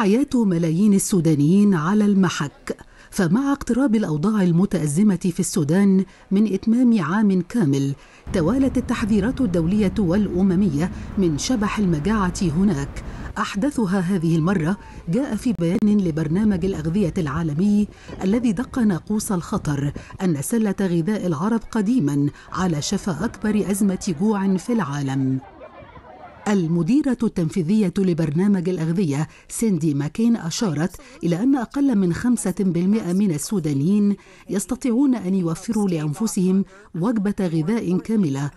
حياة ملايين السودانيين على المحك فمع اقتراب الأوضاع المتأزمة في السودان من إتمام عام كامل توالت التحذيرات الدولية والأممية من شبح المجاعة هناك أحدثها هذه المرة جاء في بيان لبرنامج الأغذية العالمي الذي دق ناقوس الخطر أن سلة غذاء العرب قديما على شفا أكبر أزمة جوع في العالم المديرة التنفيذية لبرنامج الأغذية سيندي ماكين أشارت إلى أن أقل من 5% من السودانيين يستطيعون أن يوفروا لأنفسهم وجبة غذاء كاملة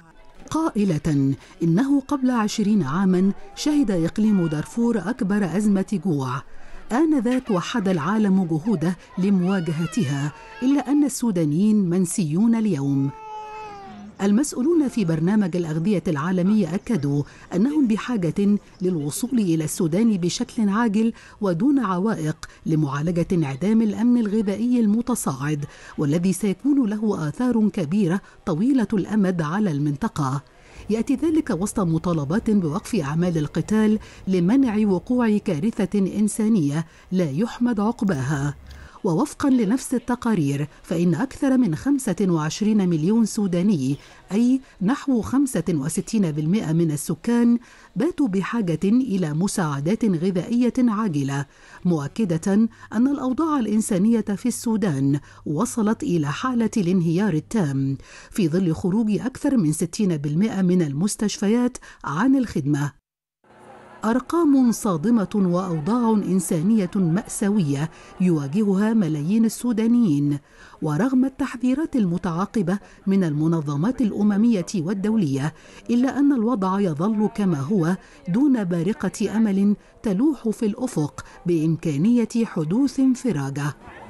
قائلة إنه قبل عشرين عاما شهد إقليم دارفور أكبر أزمة جوع آنذاك وحد العالم جهوده لمواجهتها إلا أن السودانيين منسيون اليوم المسؤولون في برنامج الأغذية العالمي أكدوا أنهم بحاجة للوصول إلى السودان بشكل عاجل ودون عوائق لمعالجة انعدام الأمن الغذائي المتصاعد والذي سيكون له آثار كبيرة طويلة الأمد على المنطقة ياتي ذلك وسط مطالبات بوقف اعمال القتال لمنع وقوع كارثه انسانيه لا يحمد عقباها ووفقا لنفس التقارير فإن أكثر من 25 مليون سوداني أي نحو 65% من السكان باتوا بحاجة إلى مساعدات غذائية عاجلة مؤكدة أن الأوضاع الإنسانية في السودان وصلت إلى حالة الانهيار التام في ظل خروج أكثر من 60% من المستشفيات عن الخدمة ارقام صادمه واوضاع انسانيه ماساويه يواجهها ملايين السودانيين ورغم التحذيرات المتعاقبه من المنظمات الامميه والدوليه الا ان الوضع يظل كما هو دون بارقه امل تلوح في الافق بامكانيه حدوث انفراجه